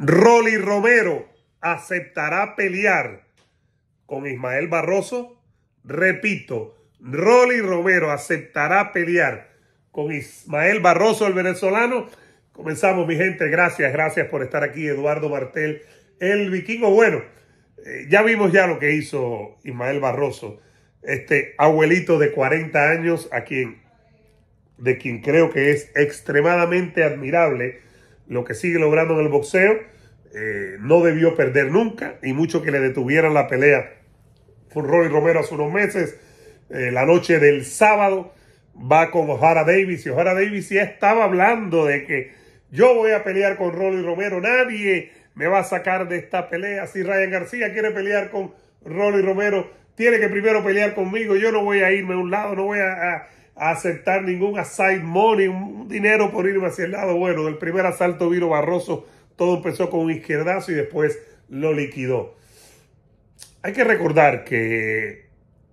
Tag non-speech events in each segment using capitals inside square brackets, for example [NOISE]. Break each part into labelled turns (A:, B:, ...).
A: Rolly Romero aceptará pelear con Ismael Barroso. Repito, Rolly Romero aceptará pelear con Ismael Barroso, el venezolano. Comenzamos, mi gente. Gracias, gracias por estar aquí, Eduardo Martel, el vikingo. Bueno, eh, ya vimos ya lo que hizo Ismael Barroso, este abuelito de 40 años, a quien, de quien creo que es extremadamente admirable lo que sigue logrando en el boxeo. Eh, no debió perder nunca y mucho que le detuvieran la pelea fue Rolly Romero hace unos meses. Eh, la noche del sábado va con Ojara Davis y O'Hara Davis ya estaba hablando de que yo voy a pelear con Rolly Romero, nadie me va a sacar de esta pelea. Si Ryan García quiere pelear con Rolly Romero, tiene que primero pelear conmigo, yo no voy a irme a un lado, no voy a, a aceptar ningún aside money, un dinero por irme hacia el lado bueno. Del primer asalto vino Barroso, todo empezó con un izquierdazo y después lo liquidó. Hay que recordar que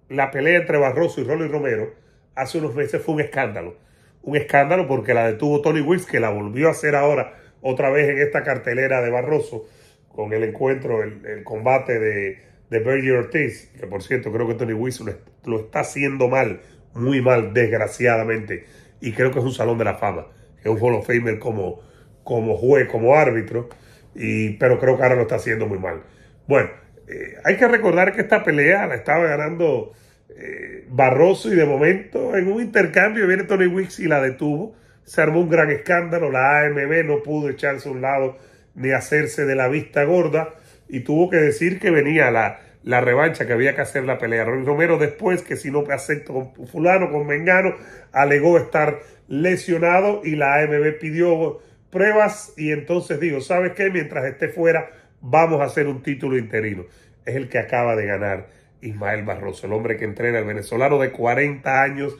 A: la pelea entre Barroso y Rolly Romero hace unos meses fue un escándalo. Un escándalo porque la detuvo Tony Wills, que la volvió a hacer ahora otra vez en esta cartelera de Barroso, con el encuentro, el, combate de, de Berger Ortiz, que por cierto creo que Tony Wills lo está haciendo mal muy mal, desgraciadamente. Y creo que es un salón de la fama. Es un Hall of Famer como, como juez, como árbitro. Y, pero creo que ahora lo está haciendo muy mal. Bueno, eh, hay que recordar que esta pelea la estaba ganando eh, Barroso y de momento en un intercambio viene Tony Wicks y la detuvo. Se armó un gran escándalo. La AMB no pudo echarse a un lado ni hacerse de la vista gorda y tuvo que decir que venía la, la revancha que había que hacer la pelea. Romero después que si no acepto con fulano, con Mengano, alegó estar lesionado y la AMB pidió pruebas y entonces digo, ¿sabes qué? Mientras esté fuera, vamos a hacer un título interino. Es el que acaba de ganar Ismael Barroso, el hombre que entrena, al venezolano de 40 años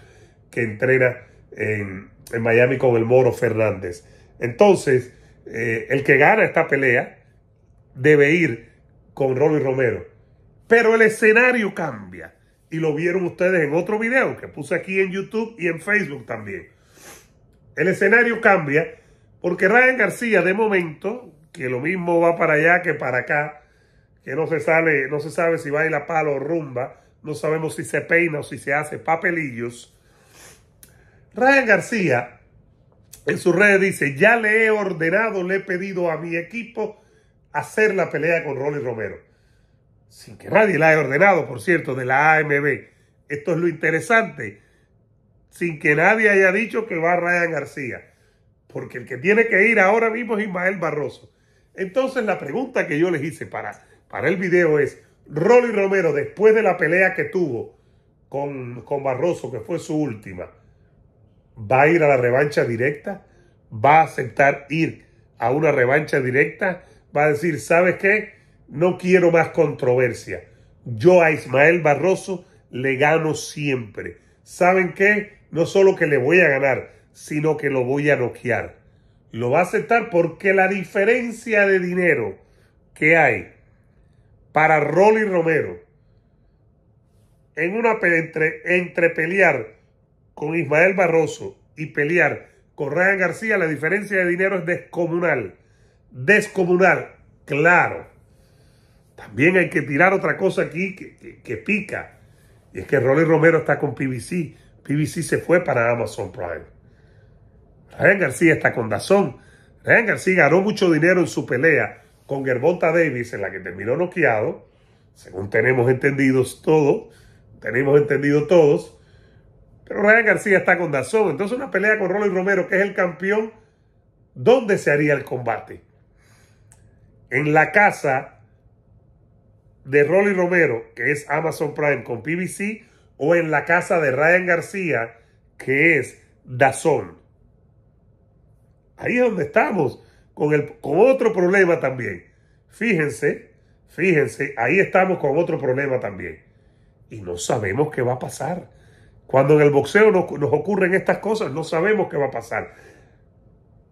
A: que entrena en, Miami con el Moro Fernández. Entonces, eh, el que gana esta pelea debe ir con Rolly Romero pero el escenario cambia. Y lo vieron ustedes en otro video que puse aquí en YouTube y en Facebook también. El escenario cambia porque Ryan García de momento, que lo mismo va para allá que para acá, que no se sale, no se sabe si baila palo o rumba, no sabemos si se peina o si se hace papelillos. Ryan García en sus redes dice, ya le he ordenado, le he pedido a mi equipo hacer la pelea con Rolly Romero sin que nadie la haya ordenado, por cierto, de la AMB. Esto es lo interesante, sin que nadie haya dicho que va a Ryan García, porque el que tiene que ir ahora mismo es Ismael Barroso. Entonces la pregunta que yo les hice para, para el video es, Rolly Romero, después de la pelea que tuvo con, con Barroso, que fue su última, ¿va a ir a la revancha directa? ¿Va a aceptar ir a una revancha directa? ¿Va a decir, sabes qué? No quiero más controversia. Yo a Ismael Barroso le gano siempre. ¿Saben qué? No solo que le voy a ganar, sino que lo voy a noquear. Lo va a aceptar porque la diferencia de dinero que hay para Rolly Romero en una entre, entre pelear con Ismael Barroso y pelear con Ryan García, la diferencia de dinero es descomunal. Descomunal, claro. También hay que tirar otra cosa aquí que, pica. Y es que Roland Romero está con PBC. PBC se fue para Amazon Prime. Ryan García está con Dazón. Ryan García ganó mucho dinero en su pelea con Gervonta Davis, en la que terminó noqueado. Según tenemos entendidos todos, tenemos entendido todos. Pero Ryan García está con Dazón. Entonces una pelea con Roland Romero, que es el campeón, ¿dónde se haría el combate? En la casa de Rolly Romero, que es Amazon Prime con PBC, o en la casa de Ryan García, que es Dazón. Ahí es donde estamos, con, el, otro problema también. Fíjense, fíjense, ahí estamos con otro problema también. Y no sabemos qué va a pasar. Cuando en el boxeo nos, nos ocurren estas cosas, no sabemos qué va a pasar.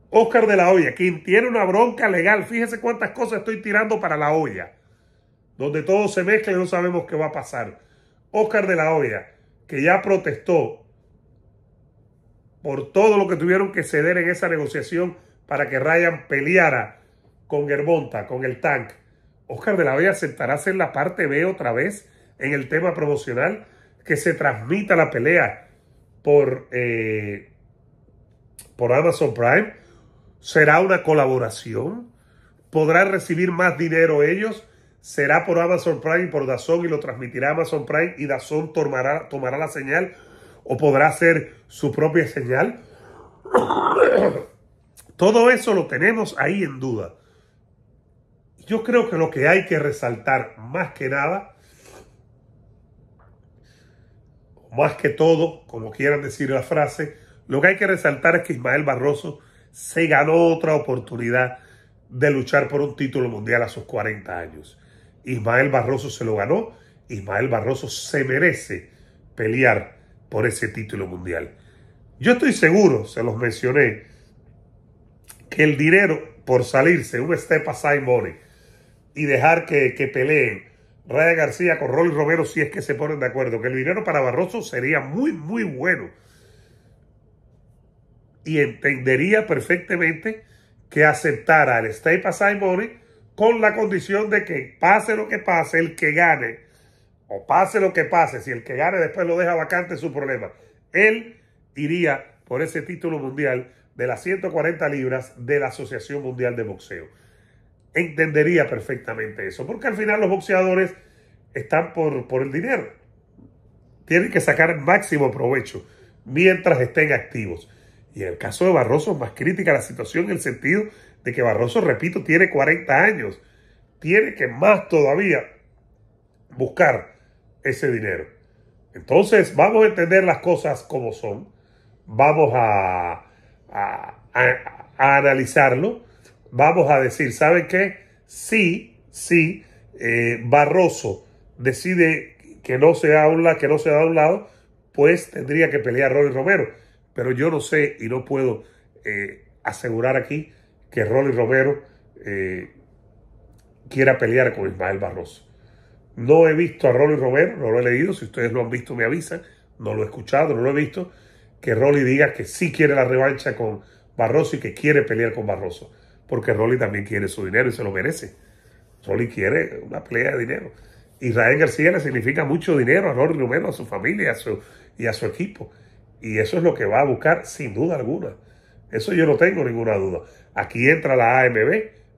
A: Oscar de la Hoya, quien tiene una bronca legal, fíjense cuántas cosas estoy tirando para la olla donde todo se mezcla y no sabemos qué va a pasar. Oscar de la Hoya, que ya protestó por todo lo que tuvieron que ceder en esa negociación para que Ryan peleara con Gervonta, con el tank. Oscar de la Hoya aceptará ser la parte B otra vez en el tema promocional, que se transmita la pelea por, eh, por Amazon Prime. ¿Será una colaboración? ¿Podrán recibir más dinero ellos? será por Amazon Prime y por Dazón y lo transmitirá Amazon Prime y Dazón tomará, tomará la señal o podrá ser su propia señal. [COUGHS] Todo eso lo tenemos ahí en duda. Yo creo que lo que hay que resaltar más que nada, más que todo, como quieran decir la frase, lo que hay que resaltar es que Ismael Barroso se ganó otra oportunidad de luchar por un título mundial a sus 40 años. Ismael Barroso se lo ganó. Ismael Barroso se merece pelear por ese título mundial. Yo estoy seguro, se los mencioné, que el dinero por salirse, un step aside money, y dejar que, peleen Raya García con Rolly Romero si es que se ponen de acuerdo, que el dinero para Barroso sería muy, muy bueno. Y entendería perfectamente que aceptara el step aside money con la condición de que pase lo que pase, el que gane, o pase lo que pase, si el que gane después lo deja vacante es su problema. Él iría por ese título mundial de las 140 libras de la Asociación Mundial de Boxeo. Entendería perfectamente eso, porque al final los boxeadores están por, por el dinero. Tienen que sacar máximo provecho mientras estén activos. Y en el caso de Barroso es más crítica la situación en el sentido de que Barroso, repito, tiene 40 años. Tiene que más todavía buscar ese dinero. Entonces, vamos a entender las cosas como son. Vamos a, a, analizarlo. Vamos a decir, ¿saben qué? Si sí, eh, Barroso decide que no se da que no se da un lado, pues tendría que pelear Robert Romero pero yo no sé y no puedo eh, asegurar aquí que Rolly Romero eh, quiera pelear con Ismael Barroso. No he visto a Rolly Romero, no lo he leído, si ustedes lo han visto me avisan, no lo he escuchado, no lo he visto, que Rolly diga que sí quiere la revancha con Barroso y que quiere pelear con Barroso, porque Rolly también quiere su dinero y se lo merece. Rolly quiere una pelea de dinero. Israel García le significa mucho dinero a Rolly Romero, a su familia a su, y a su equipo. Y eso es lo que va a buscar sin duda alguna. Eso yo no tengo ninguna duda. Aquí entra la AMB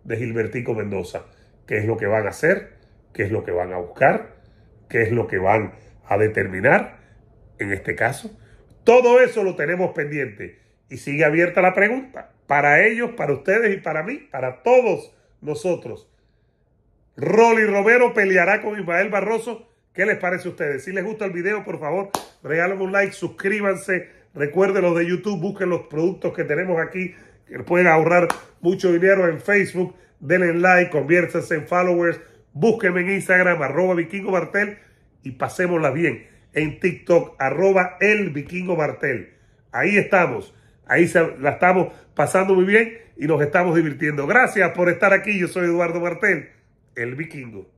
A: de Gilbertico Mendoza. ¿Qué es lo que van a hacer? ¿Qué es lo que van a buscar? ¿Qué es lo que van a determinar? En este caso, todo eso lo tenemos pendiente y sigue abierta la pregunta. Para ellos, para ustedes y para mí, para todos nosotros. Rolly Romero peleará con Ismael Barroso ¿Qué les parece a ustedes? Si les gusta el video, por favor, regálenme un like, suscríbanse. Recuerden los de YouTube, busquen los productos que tenemos aquí, que pueden ahorrar mucho dinero en Facebook. Denle like, conviértanse en followers. Búsquenme en Instagram, arroba vikingo martel y pasémosla bien. En TikTok, arroba el vikingo martel. Ahí estamos. Ahí la estamos pasando muy bien y nos estamos divirtiendo. Gracias por estar aquí. Yo soy Eduardo Martel, el vikingo.